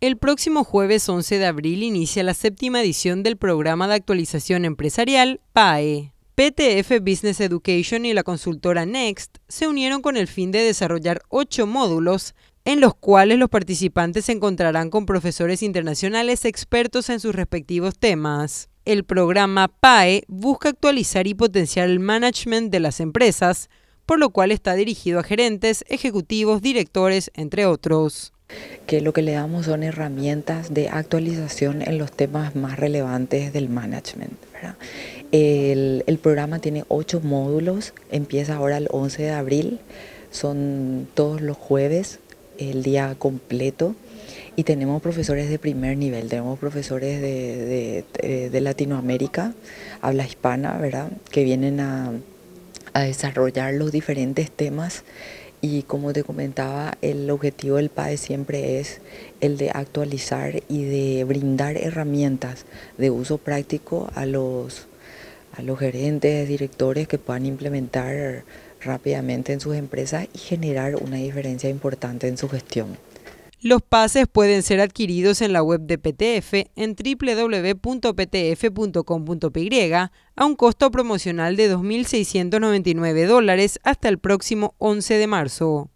El próximo jueves 11 de abril inicia la séptima edición del programa de actualización empresarial PAE. PTF Business Education y la consultora Next se unieron con el fin de desarrollar ocho módulos en los cuales los participantes se encontrarán con profesores internacionales expertos en sus respectivos temas. El programa PAE busca actualizar y potenciar el management de las empresas, por lo cual está dirigido a gerentes, ejecutivos, directores, entre otros que lo que le damos son herramientas de actualización en los temas más relevantes del management. El, programa tiene ocho módulos, empieza ahora el 11 de abril, son todos los jueves, el día completo y tenemos profesores de primer nivel, tenemos profesores de, Latinoamérica, habla hispana, ¿verdad? Que vienen a, a desarrollar los diferentes temas y como te comentaba, el objetivo del PAE siempre es el de actualizar y de brindar herramientas de uso práctico a los, a los gerentes, directores que puedan implementar rápidamente en sus empresas y generar una diferencia importante en su gestión. Los pases pueden ser adquiridos en la web de PTF en www.ptf.com.py a un costo promocional de 2.699 dólares hasta el próximo 11 de marzo.